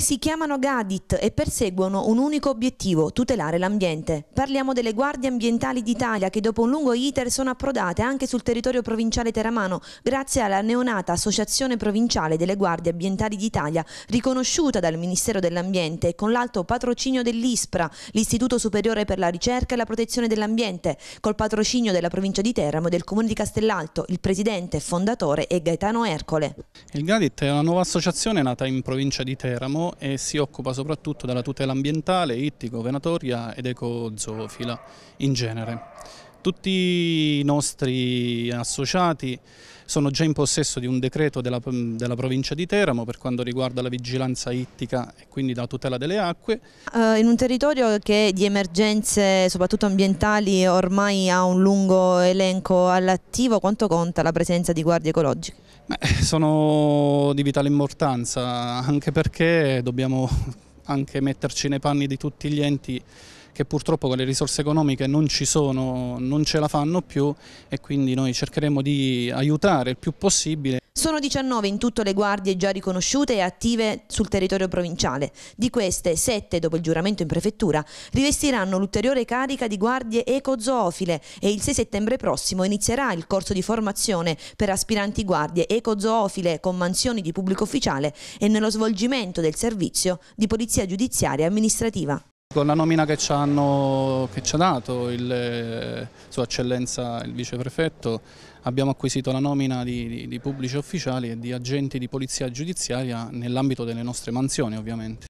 Si chiamano Gadit e perseguono un unico obiettivo, tutelare l'ambiente. Parliamo delle guardie ambientali d'Italia che dopo un lungo iter sono approdate anche sul territorio provinciale teramano grazie alla neonata Associazione Provinciale delle Guardie Ambientali d'Italia riconosciuta dal Ministero dell'Ambiente e con l'alto patrocinio dell'ISPRA, l'Istituto Superiore per la Ricerca e la Protezione dell'Ambiente, col patrocinio della provincia di Teramo e del comune di Castellalto. Il presidente, fondatore è Gaetano Ercole. Il Gadit è una nuova associazione nata in provincia di Teramo e si occupa soprattutto della tutela ambientale, ittico, venatoria ed ecozoofila in genere. Tutti i nostri associati sono già in possesso di un decreto della, della provincia di Teramo per quanto riguarda la vigilanza ittica e quindi la tutela delle acque. Eh, in un territorio che di emergenze, soprattutto ambientali, ormai ha un lungo elenco all'attivo, quanto conta la presenza di guardie ecologiche? Beh, sono di vitale importanza, anche perché dobbiamo anche metterci nei panni di tutti gli enti che purtroppo con le risorse economiche non ci sono, non ce la fanno più e quindi noi cercheremo di aiutare il più possibile. Sono 19 in tutto le guardie già riconosciute e attive sul territorio provinciale. Di queste, 7 dopo il giuramento in prefettura rivestiranno l'ulteriore carica di guardie ecozoofile e il 6 settembre prossimo inizierà il corso di formazione per aspiranti guardie ecozoofile con mansioni di pubblico ufficiale e nello svolgimento del servizio di polizia giudiziaria e amministrativa. Con la nomina che ci, hanno, che ci ha dato il, eh, Sua Eccellenza il Viceprefetto abbiamo acquisito la nomina di, di, di pubblici ufficiali e di agenti di polizia giudiziaria nell'ambito delle nostre mansioni ovviamente.